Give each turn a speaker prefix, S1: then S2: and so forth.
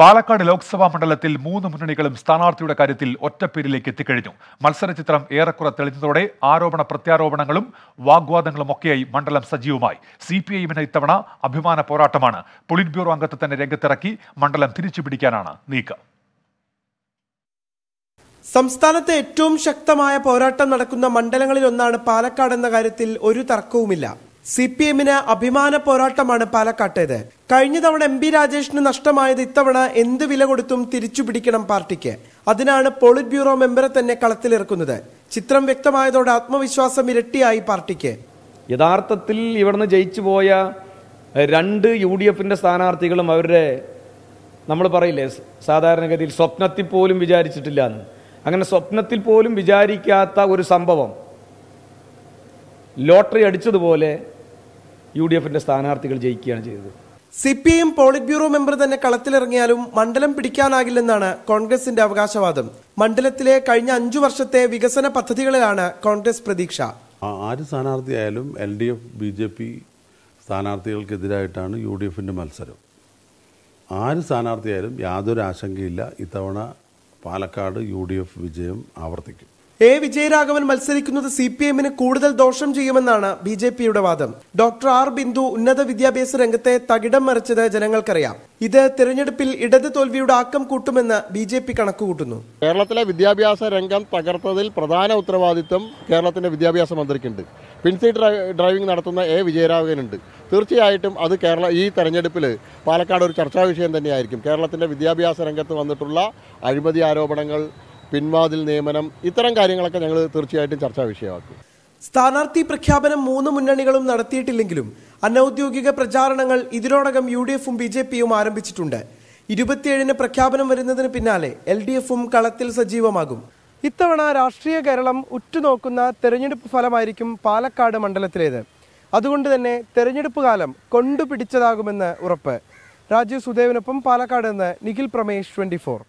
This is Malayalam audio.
S1: പാലക്കാട് ലോക്സഭാ മണ്ഡലത്തിൽ മൂന്ന് മുന്നണികളും സ്ഥാനാർത്ഥിയുടെ കാര്യത്തിൽ ഒറ്റപ്പേരിലേക്ക് എത്തിക്കഴിഞ്ഞു മത്സരചിത്രം ഏറെക്കുറെ തെളിഞ്ഞതോടെ ആരോപണ പ്രത്യാരോപണങ്ങളും വാഗ്വാദങ്ങളും ഒക്കെയായി മണ്ഡലം സജീവമായി സി പി ഐഎമ്മിന് ഇത്തവണ അഭിമാന പോരാട്ടമാണ് പൊളിറ്റ് ബ്യൂറോ അംഗത്തെ തന്നെ രംഗത്തിറക്കി മണ്ഡലം തിരിച്ചുപിടിക്കാനാണ് നീക്കം
S2: സംസ്ഥാനത്തെ ഏറ്റവും ശക്തമായ പോരാട്ടം നടക്കുന്ന മണ്ഡലങ്ങളിലൊന്നാണ് പാലക്കാട് എന്ന കാര്യത്തിൽ ഒരു തർക്കവുമില്ല സി പി എമ്മിന് അഭിമാന പോരാട്ടമാണ് പാലക്കാട്ടേത് കഴിഞ്ഞ തവണ എം പി രാജേഷിന് നഷ്ടമായത് ഇത്തവണ എന്ത് വില കൊടുത്തും തിരിച്ചു പിടിക്കണം പാർട്ടിക്ക് അതിനാണ് പോളിറ്റ് ബ്യൂറോ മെമ്പറെ തന്നെ കളത്തിലിറക്കുന്നത്
S3: ചിത്രം വ്യക്തമായതോടെ ആത്മവിശ്വാസം ഇരട്ടിയായി പാർട്ടിക്ക് യഥാർത്ഥത്തിൽ ഇവിടുന്ന് ജയിച്ചു പോയ രണ്ട് യു ഡി എഫിന്റെ സ്ഥാനാർത്ഥികളും അവരുടെ നമ്മൾ പറയില്ലേ സാധാരണഗതിയിൽ സ്വപ്നത്തിൽ പോലും വിചാരിച്ചിട്ടില്ല എന്ന് അങ്ങനെ സ്വപ്നത്തിൽ പോലും വിചാരിക്കാത്ത ഒരു സംഭവം ലോട്ടറി അടിച്ചതുപോലെ യു ഡി എഫിന്റെ സ്ഥാനാർത്ഥികൾ ജയിക്കുകയാണ് ചെയ്തത് C P M politburo member തന്നെ കളത്തിലിറങ്ങിയാലും
S2: മണ്ഡലം പിടിക്കാനാകില്ലെന്നാണ് കോൺഗ്രസിന്റെ അവകാശവാദം മണ്ഡലത്തിലെ കഴിഞ്ഞ അഞ്ചു വർഷത്തെ വികസന പദ്ധതികളിലാണ് കോൺഗ്രസ് പ്രതീക്ഷ
S1: ആര് സ്ഥാനാർത്ഥിയായാലും L D F B J P സ്ഥാനാർത്ഥികൾക്കെതിരായിട്ടാണ് യു ഡി എഫിൻ്റെ മത്സരം ആര് സ്ഥാനാർത്ഥിയായാലും യാതൊരു ആശങ്കയില്ല ഇത്തവണ പാലക്കാട് യു ഡി എഫ് വിജയം ആവർത്തിക്കും
S2: എ വിജയരാഘവൻ മത്സരിക്കുന്നത് സി പി എമ്മിന് കൂടുതൽ ദോഷം ചെയ്യുമെന്നാണ് ബി ജെ പിയുടെ വാദം ഡോക്ടർ ആർ ബിന്ദു ഉന്നത വിദ്യാഭ്യാസ രംഗത്തെ തകിടം മറിച്ചത് ജനങ്ങൾക്കറിയാം ഇത് തിരഞ്ഞെടുപ്പിൽ ഇടത് തോൽവിയുടെ ആക്കം കൂട്ടുമെന്ന്
S4: ബി ജെ പി കണക്കുകൂട്ടുന്നു കേരളത്തിലെ വിദ്യാഭ്യാസ രംഗം തകർത്തതിൽ പ്രധാന ഉത്തരവാദിത്വം കേരളത്തിന്റെ വിദ്യാഭ്യാസ മന്ത്രിക്കുണ്ട് പിൻസീറ്റ് ഡ്രൈവിംഗ് നടത്തുന്ന എ വിജയരാഘവനുണ്ട് തീർച്ചയായിട്ടും അത് കേരള ഈ തെരഞ്ഞെടുപ്പിൽ പാലക്കാട് ഒരു ചർച്ചാ വിഷയം തന്നെയായിരിക്കും കേരളത്തിൻ്റെ വിദ്യാഭ്യാസ രംഗത്ത് വന്നിട്ടുള്ള അഴിമതി ആരോപണങ്ങൾ പിൻവാതിൽ നിയമനം ഇത്തരം കാര്യങ്ങളൊക്കെ ഞങ്ങൾ തീർച്ചയായിട്ടും ചർച്ചാ വിഷയമാക്കും
S2: സ്ഥാനാർത്ഥി പ്രഖ്യാപനം മൂന്ന് മുന്നണികളും നടത്തിയിട്ടില്ലെങ്കിലും അനൌദ്യോഗിക പ്രചാരണങ്ങൾ ഇതിനോടകം യു ഡി എഫും ബി ജെ പിയും ആരംഭിച്ചിട്ടുണ്ട് ഇരുപത്തിയേഴിന് പ്രഖ്യാപനം വരുന്നതിന് പിന്നാലെ എൽ ഡി എഫും കളത്തിൽ സജീവമാകും ഇത്തവണ രാഷ്ട്രീയ കേരളം ഉറ്റുനോക്കുന്ന തെരഞ്ഞെടുപ്പ് ഫലമായിരിക്കും പാലക്കാട് മണ്ഡലത്തിലേത് അതുകൊണ്ട് തന്നെ തെരഞ്ഞെടുപ്പ് കാലം കൊണ്ടുപിടിച്ചതാകുമെന്ന് ഉറപ്പ് രാജീവ് സുദേവിനൊപ്പം പാലക്കാട് നിന്ന് നിഖിൽ പ്രമേഷ് ട്വൻറ്റി